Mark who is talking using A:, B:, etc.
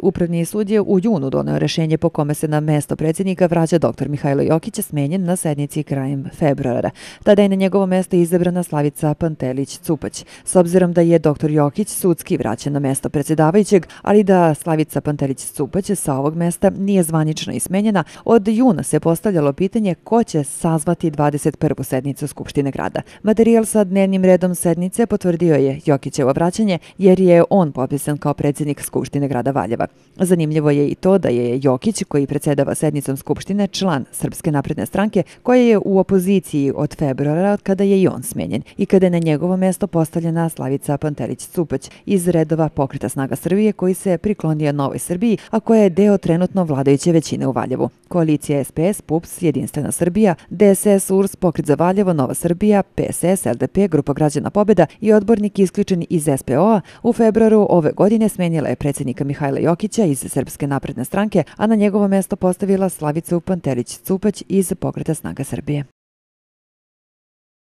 A: Upravni sud je u junu donio rešenje po kome se na mesto predsjednika vraća dr. Mihajlo Jokić je smenjen na sednici krajem februara. Tada je na njegovo mesto izabrana Slavica Pantelić-Cupać. S obzirom da je dr. Jokić sudski vraćen na mesto predsjedavajućeg, ali da Slavica Pantelić-Cupać sa ovog mesta nije zvanično ismenjena, od juna se postavljalo pitanje ko će sazvati 21. sednicu Skupštine grada. Materijal sa dnevnim redom sednice potvrdio je Jokićevo vraćanje jer je on popisan kao predsjednik Skupštine grada Valjeva. Sarajeva. Zanimljivo je i to da je Jokić, koji predsedava sednicom Skupštine, član Srpske napredne stranke, koja je u opoziciji od februara od kada je i on smenjen i kada je na njegovo mesto postavljena Slavica Panterić-Cupać iz redova pokrita snaga Srbije koji se priklonio Novoj Srbiji, a koja je deo trenutno vladajuće većine u Valjevu. Koalicija SPS, PUPS, Jedinstvena Srbija, DSS, URS, Pokrit za Valjevo, Nova Srbija, PSS, LDP, Grupa građana pobjeda i odbornik isključen iz SPO-a u februaru ove godine smenjila je predsjednika Mihajla Jok Jokića iz Srpske napredne stranke, a na njegovo mesto postavila Slavica Panterić-Cupać iz Pokreta snaga Srbije.